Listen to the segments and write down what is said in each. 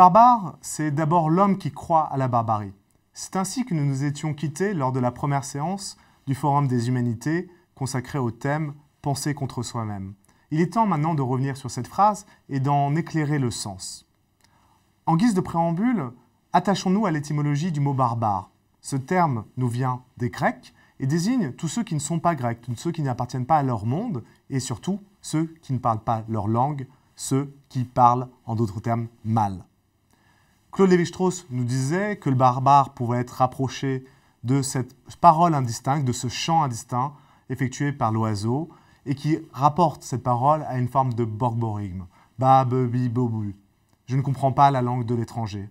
barbare, c'est d'abord l'homme qui croit à la barbarie. C'est ainsi que nous nous étions quittés lors de la première séance du Forum des humanités consacré au thème Penser contre soi-même. Il est temps maintenant de revenir sur cette phrase et d'en éclairer le sens. En guise de préambule, attachons-nous à l'étymologie du mot barbare. Ce terme nous vient des Grecs et désigne tous ceux qui ne sont pas grecs, tous ceux qui n'appartiennent pas à leur monde et surtout ceux qui ne parlent pas leur langue, ceux qui parlent, en d'autres termes, mal. Claude Lévi-Strauss nous disait que le barbare pouvait être rapproché de cette parole indistincte, de ce chant indistinct effectué par l'oiseau, et qui rapporte cette parole à une forme de borborigme. Ba, be, bi, Je ne comprends pas la langue de l'étranger.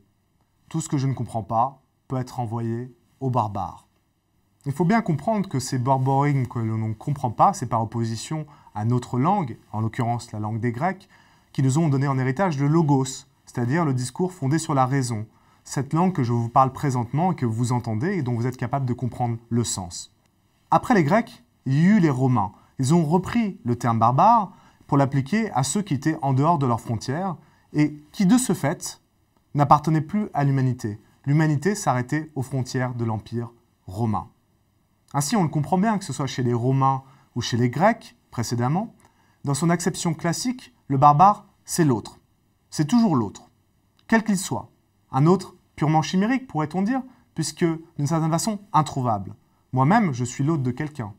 Tout ce que je ne comprends pas peut être envoyé au barbare. » Il faut bien comprendre que ces borborigmes que l'on ne comprend pas, c'est par opposition à notre langue, en l'occurrence la langue des Grecs, qui nous ont donné en héritage le logos, c'est-à-dire le discours fondé sur la raison, cette langue que je vous parle présentement et que vous entendez et dont vous êtes capable de comprendre le sens. Après les Grecs, il y eut les Romains. Ils ont repris le terme barbare pour l'appliquer à ceux qui étaient en dehors de leurs frontières et qui, de ce fait, n'appartenaient plus à l'humanité. L'humanité s'arrêtait aux frontières de l'Empire romain. Ainsi, on le comprend bien, que ce soit chez les Romains ou chez les Grecs précédemment, dans son acception classique, le barbare, c'est l'autre c'est toujours l'autre, quel qu'il soit. Un autre purement chimérique, pourrait-on dire, puisque d'une certaine façon introuvable. Moi-même, je suis l'autre de quelqu'un.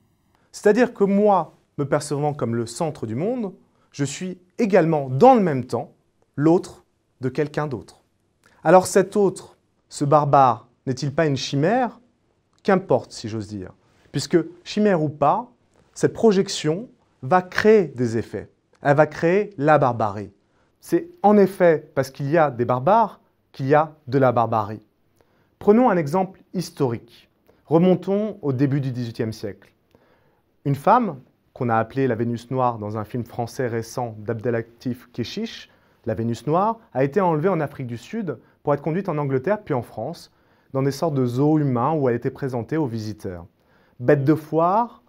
C'est-à-dire que moi, me percevant comme le centre du monde, je suis également dans le même temps l'autre de quelqu'un d'autre. Alors cet autre, ce barbare, n'est-il pas une chimère Qu'importe si j'ose dire, puisque chimère ou pas, cette projection va créer des effets. Elle va créer la barbarie. C'est en effet parce qu'il y a des barbares qu'il y a de la barbarie. Prenons un exemple historique. Remontons au début du XVIIIe siècle. Une femme, qu'on a appelée la Vénus noire dans un film français récent d'Abdelaktif Kechiche, la Vénus noire, a été enlevée en Afrique du Sud pour être conduite en Angleterre puis en France, dans des sortes de zoos humains où elle était présentée aux visiteurs. Bête de foire,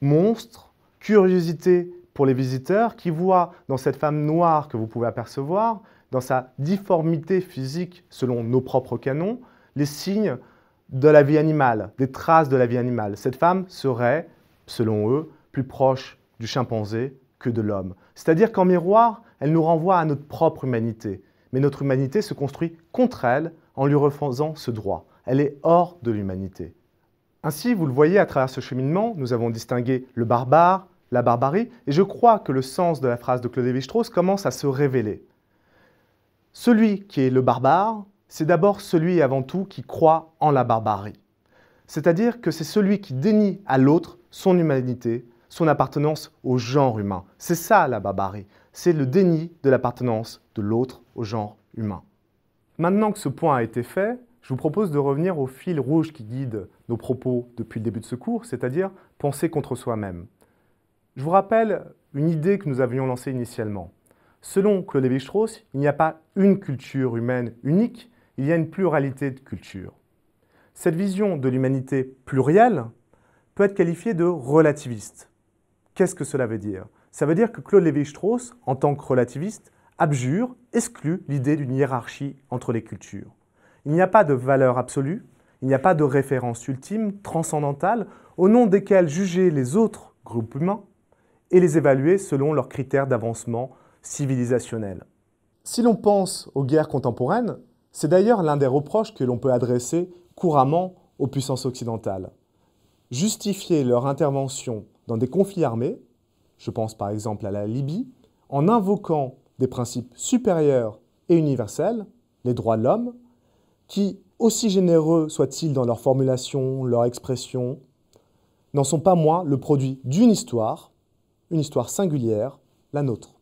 monstre, curiosité pour les visiteurs qui voient dans cette femme noire que vous pouvez apercevoir, dans sa difformité physique selon nos propres canons, les signes de la vie animale, des traces de la vie animale. Cette femme serait, selon eux, plus proche du chimpanzé que de l'homme. C'est-à-dire qu'en miroir, elle nous renvoie à notre propre humanité. Mais notre humanité se construit contre elle en lui refaisant ce droit. Elle est hors de l'humanité. Ainsi, vous le voyez à travers ce cheminement, nous avons distingué le barbare, la barbarie, et je crois que le sens de la phrase de Claude strauss commence à se révéler. Celui qui est le barbare, c'est d'abord celui avant tout qui croit en la barbarie. C'est-à-dire que c'est celui qui dénie à l'autre son humanité, son appartenance au genre humain. C'est ça la barbarie, c'est le déni de l'appartenance de l'autre au genre humain. Maintenant que ce point a été fait, je vous propose de revenir au fil rouge qui guide nos propos depuis le début de ce cours, c'est-à-dire penser contre soi-même. Je vous rappelle une idée que nous avions lancée initialement. Selon Claude Lévi-Strauss, il n'y a pas une culture humaine unique, il y a une pluralité de cultures. Cette vision de l'humanité plurielle peut être qualifiée de relativiste. Qu'est-ce que cela veut dire Ça veut dire que Claude Lévi-Strauss, en tant que relativiste, abjure, exclut l'idée d'une hiérarchie entre les cultures. Il n'y a pas de valeur absolue, il n'y a pas de référence ultime, transcendantale, au nom desquelles juger les autres groupes humains et les évaluer selon leurs critères d'avancement civilisationnel. Si l'on pense aux guerres contemporaines, c'est d'ailleurs l'un des reproches que l'on peut adresser couramment aux puissances occidentales. Justifier leur intervention dans des conflits armés, je pense par exemple à la Libye, en invoquant des principes supérieurs et universels, les droits de l'homme, qui, aussi généreux soient-ils dans leur formulation, leur expression, n'en sont pas moins le produit d'une histoire une histoire singulière, la nôtre.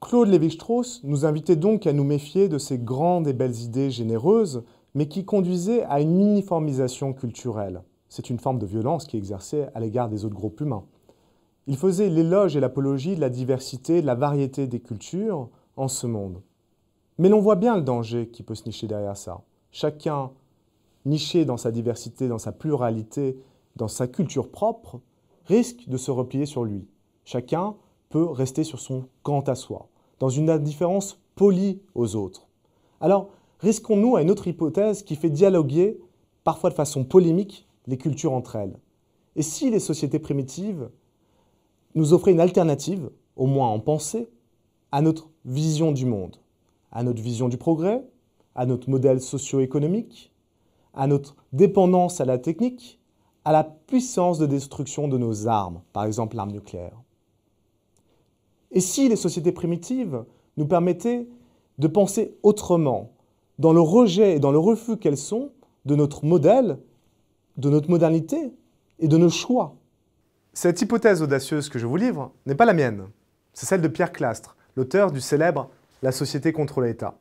Claude Lévi-Strauss nous invitait donc à nous méfier de ces grandes et belles idées généreuses, mais qui conduisaient à une uniformisation culturelle. C'est une forme de violence qui exerçait à l'égard des autres groupes humains. Il faisait l'éloge et l'apologie de la diversité, de la variété des cultures en ce monde. Mais l'on voit bien le danger qui peut se nicher derrière ça. Chacun niché dans sa diversité, dans sa pluralité, dans sa culture propre, risque de se replier sur lui, Chacun peut rester sur son camp à soi, dans une indifférence polie aux autres. Alors, risquons-nous à une autre hypothèse qui fait dialoguer, parfois de façon polémique, les cultures entre elles Et si les sociétés primitives nous offraient une alternative, au moins en pensée, à notre vision du monde, à notre vision du progrès, à notre modèle socio-économique, à notre dépendance à la technique, à la puissance de destruction de nos armes, par exemple l'arme nucléaire. Et si les sociétés primitives nous permettaient de penser autrement, dans le rejet et dans le refus qu'elles sont de notre modèle, de notre modernité et de nos choix Cette hypothèse audacieuse que je vous livre n'est pas la mienne, c'est celle de Pierre Clastre, l'auteur du célèbre La société contre l'État.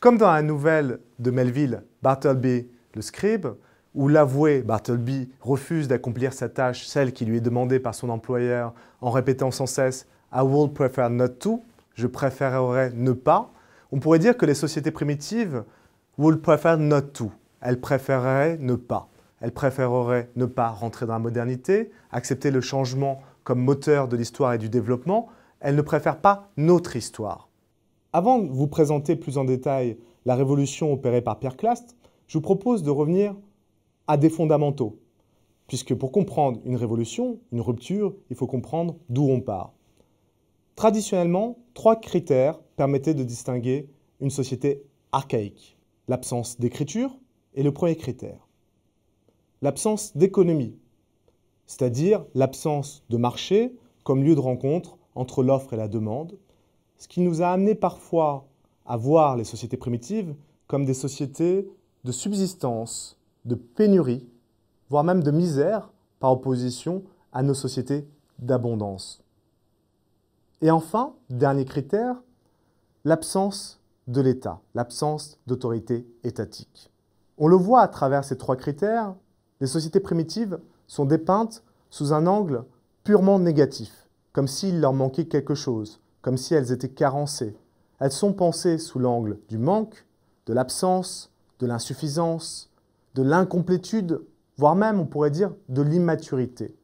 Comme dans la nouvelle de Melville, Bartleby le scribe, où l'avoué Bartleby refuse d'accomplir sa tâche, celle qui lui est demandée par son employeur, en répétant sans cesse I would prefer not to, je préférerais ne pas, on pourrait dire que les sociétés primitives would prefer not to, elles préféreraient ne pas. Elles préféreraient ne pas rentrer dans la modernité, accepter le changement comme moteur de l'histoire et du développement, elles ne préfèrent pas notre histoire. Avant de vous présenter plus en détail la révolution opérée par Pierre Clast, je vous propose de revenir à des fondamentaux. Puisque pour comprendre une révolution, une rupture, il faut comprendre d'où on part. Traditionnellement, trois critères permettaient de distinguer une société archaïque. L'absence d'écriture est le premier critère. L'absence d'économie, c'est-à-dire l'absence de marché comme lieu de rencontre entre l'offre et la demande, ce qui nous a amené parfois à voir les sociétés primitives comme des sociétés de subsistance de pénurie, voire même de misère, par opposition à nos sociétés d'abondance. Et enfin, dernier critère, l'absence de l'État, l'absence d'autorité étatique. On le voit à travers ces trois critères, les sociétés primitives sont dépeintes sous un angle purement négatif, comme s'il leur manquait quelque chose, comme si elles étaient carencées. Elles sont pensées sous l'angle du manque, de l'absence, de l'insuffisance, de l'incomplétude, voire même on pourrait dire de l'immaturité,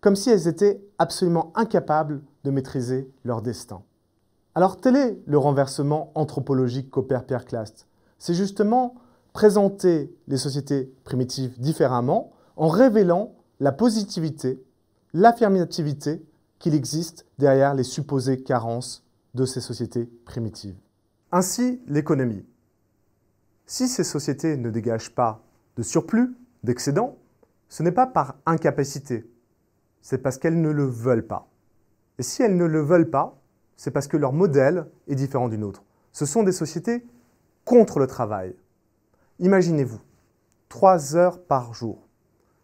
comme si elles étaient absolument incapables de maîtriser leur destin. Alors tel est le renversement anthropologique qu'opère Pierre Clast. C'est justement présenter les sociétés primitives différemment en révélant la positivité, l'affirmativité qu'il existe derrière les supposées carences de ces sociétés primitives. Ainsi, l'économie. Si ces sociétés ne dégagent pas de surplus, d'excédent, ce n'est pas par incapacité, c'est parce qu'elles ne le veulent pas. Et si elles ne le veulent pas, c'est parce que leur modèle est différent du nôtre. Ce sont des sociétés contre le travail. Imaginez-vous, trois heures par jour.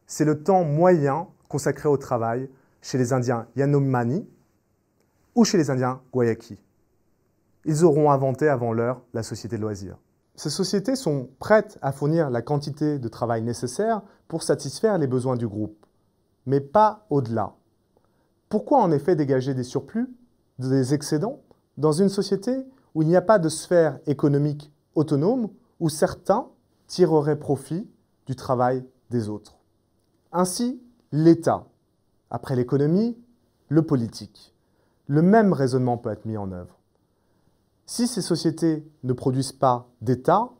C'est le temps moyen consacré au travail chez les Indiens Yanomami ou chez les Indiens Guayaki. Ils auront inventé avant l'heure la société de loisirs ces sociétés sont prêtes à fournir la quantité de travail nécessaire pour satisfaire les besoins du groupe, mais pas au-delà. Pourquoi en effet dégager des surplus, des excédents, dans une société où il n'y a pas de sphère économique autonome où certains tireraient profit du travail des autres Ainsi, l'État, après l'économie, le politique. Le même raisonnement peut être mis en œuvre. Si ces sociétés ne produisent pas d'État,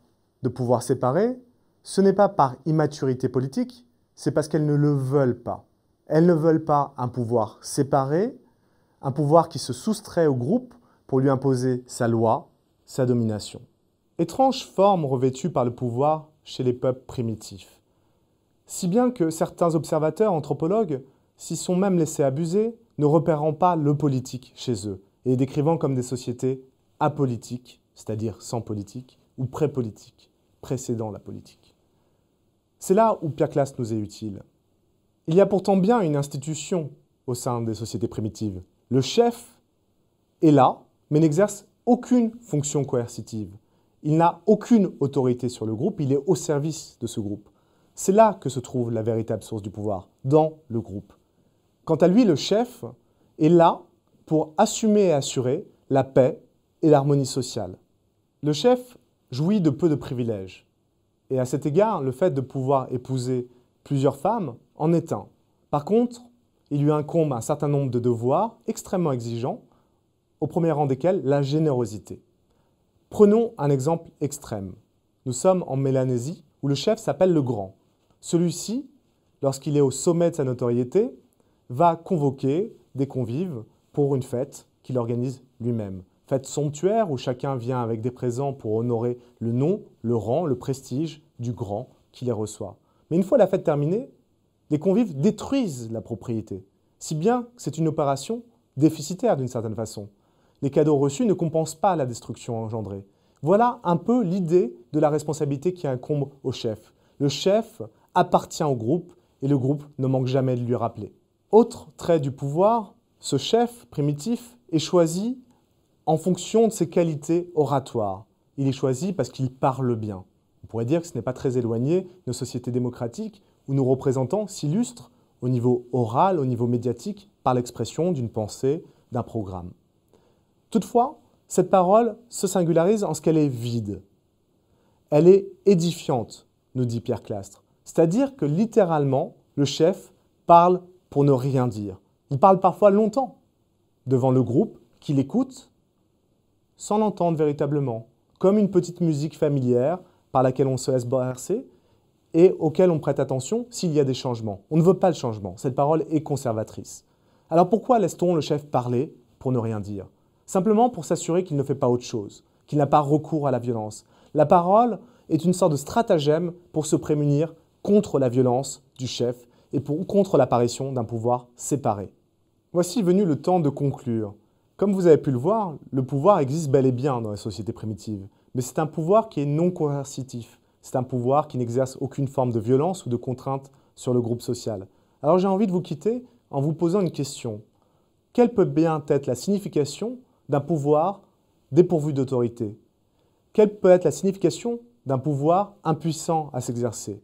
de pouvoir séparé, ce n'est pas par immaturité politique, c'est parce qu'elles ne le veulent pas. Elles ne veulent pas un pouvoir séparé, un pouvoir qui se soustrait au groupe pour lui imposer sa loi, sa domination. Étrange forme revêtue par le pouvoir chez les peuples primitifs. Si bien que certains observateurs anthropologues s'y sont même laissés abuser, ne repérant pas le politique chez eux et décrivant comme des sociétés apolitique, c'est-à-dire sans politique, ou pré-politique, précédant la politique. C'est là où Pierre Classe nous est utile. Il y a pourtant bien une institution au sein des sociétés primitives. Le chef est là, mais n'exerce aucune fonction coercitive. Il n'a aucune autorité sur le groupe, il est au service de ce groupe. C'est là que se trouve la véritable source du pouvoir, dans le groupe. Quant à lui, le chef est là pour assumer et assurer la paix, et l'harmonie sociale. Le chef jouit de peu de privilèges. Et à cet égard, le fait de pouvoir épouser plusieurs femmes en est un. Par contre, il lui incombe un certain nombre de devoirs extrêmement exigeants, au premier rang desquels la générosité. Prenons un exemple extrême. Nous sommes en Mélanésie, où le chef s'appelle le Grand. Celui-ci, lorsqu'il est au sommet de sa notoriété, va convoquer des convives pour une fête qu'il organise lui-même fête somptuaire où chacun vient avec des présents pour honorer le nom, le rang, le prestige du grand qui les reçoit. Mais une fois la fête terminée, les convives détruisent la propriété, si bien que c'est une opération déficitaire d'une certaine façon. Les cadeaux reçus ne compensent pas la destruction engendrée. Voilà un peu l'idée de la responsabilité qui incombe au chef. Le chef appartient au groupe et le groupe ne manque jamais de lui rappeler. Autre trait du pouvoir, ce chef primitif est choisi en fonction de ses qualités oratoires. Il est choisi parce qu'il parle bien. On pourrait dire que ce n'est pas très éloigné de sociétés démocratiques où nos représentants s'illustrent au niveau oral, au niveau médiatique, par l'expression d'une pensée, d'un programme. Toutefois, cette parole se singularise en ce qu'elle est vide. Elle est édifiante, nous dit Pierre Clastre. C'est-à-dire que littéralement, le chef parle pour ne rien dire. Il parle parfois longtemps devant le groupe qui l'écoute sans l'entendre véritablement, comme une petite musique familière par laquelle on se laisse bercer et auquel on prête attention s'il y a des changements. On ne veut pas le changement, cette parole est conservatrice. Alors pourquoi laisse-t-on le chef parler pour ne rien dire Simplement pour s'assurer qu'il ne fait pas autre chose, qu'il n'a pas recours à la violence. La parole est une sorte de stratagème pour se prémunir contre la violence du chef et contre l'apparition d'un pouvoir séparé. Voici venu le temps de conclure. Comme vous avez pu le voir, le pouvoir existe bel et bien dans les sociétés primitives, mais c'est un pouvoir qui est non coercitif. C'est un pouvoir qui n'exerce aucune forme de violence ou de contrainte sur le groupe social. Alors j'ai envie de vous quitter en vous posant une question. Quelle peut bien être la signification d'un pouvoir dépourvu d'autorité Quelle peut être la signification d'un pouvoir impuissant à s'exercer